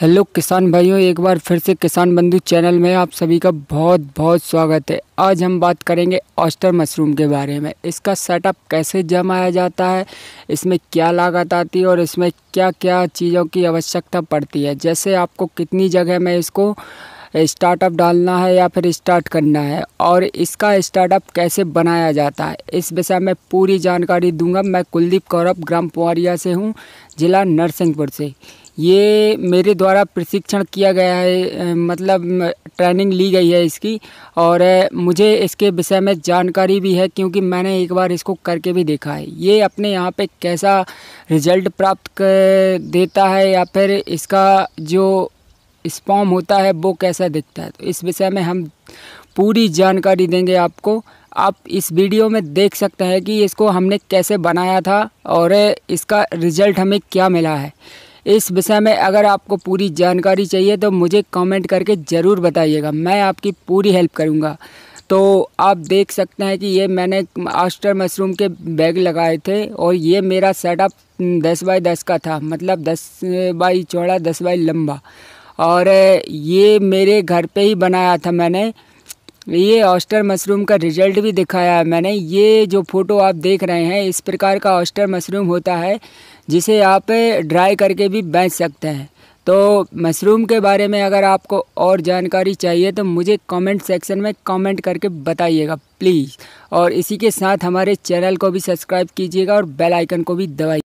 hello किसान भाइयों एक बार फिर से किसान बंधु चैनल में आप सभी का बहुत बहुत स्वागत है आज हम बात करेंगे ऑस्टर मशरूम के बारे में इसका सेटअप कैसे जमाया जाता है इसमें क्या लागत आती है और इसमें क्या क्या चीज़ों की आवश्यकता पड़ती है जैसे आपको कितनी जगह में इसको स्टार्टअप डालना है या फिर स्टार्ट करना है और इसका स्टार्टअप कैसे बनाया जाता है इस विषय में पूरी जानकारी दूंगा मैं कुलदीप कौरव ग्राम पुआरिया से हूँ ज़िला नरसिंहपुर से ये मेरे द्वारा प्रशिक्षण किया गया है मतलब ट्रेनिंग ली गई है इसकी और मुझे इसके विषय में जानकारी भी है क्योंकि मैंने एक बार इसको करके भी देखा है ये अपने यहाँ पे कैसा रिजल्ट प्राप्त कर देता है या फिर इसका जो स्पॉम होता है वो कैसा दिखता है तो इस विषय में हम पूरी जानकारी देंगे आपको आप इस वीडियो में देख सकते हैं कि इसको हमने कैसे बनाया था और इसका रिजल्ट हमें क्या मिला है इस विषय में अगर आपको पूरी जानकारी चाहिए तो मुझे कमेंट करके ज़रूर बताइएगा मैं आपकी पूरी हेल्प करूँगा तो आप देख सकते हैं कि ये मैंने आस्टर मशरूम के बैग लगाए थे और ये मेरा सेटअप दस बाई दस का था मतलब दस बाई चौड़ा दस बाई लंबा और ये मेरे घर पे ही बनाया था मैंने ये ऑस्टर मशरूम का रिजल्ट भी दिखाया है मैंने ये जो फ़ोटो आप देख रहे हैं इस प्रकार का ऑस्टर मशरूम होता है जिसे आप ड्राई करके भी बेच सकते हैं तो मशरूम के बारे में अगर आपको और जानकारी चाहिए तो मुझे कमेंट सेक्शन में कमेंट करके बताइएगा प्लीज़ और इसी के साथ हमारे चैनल को भी सब्सक्राइब कीजिएगा और बेल आइकन को भी दबाइए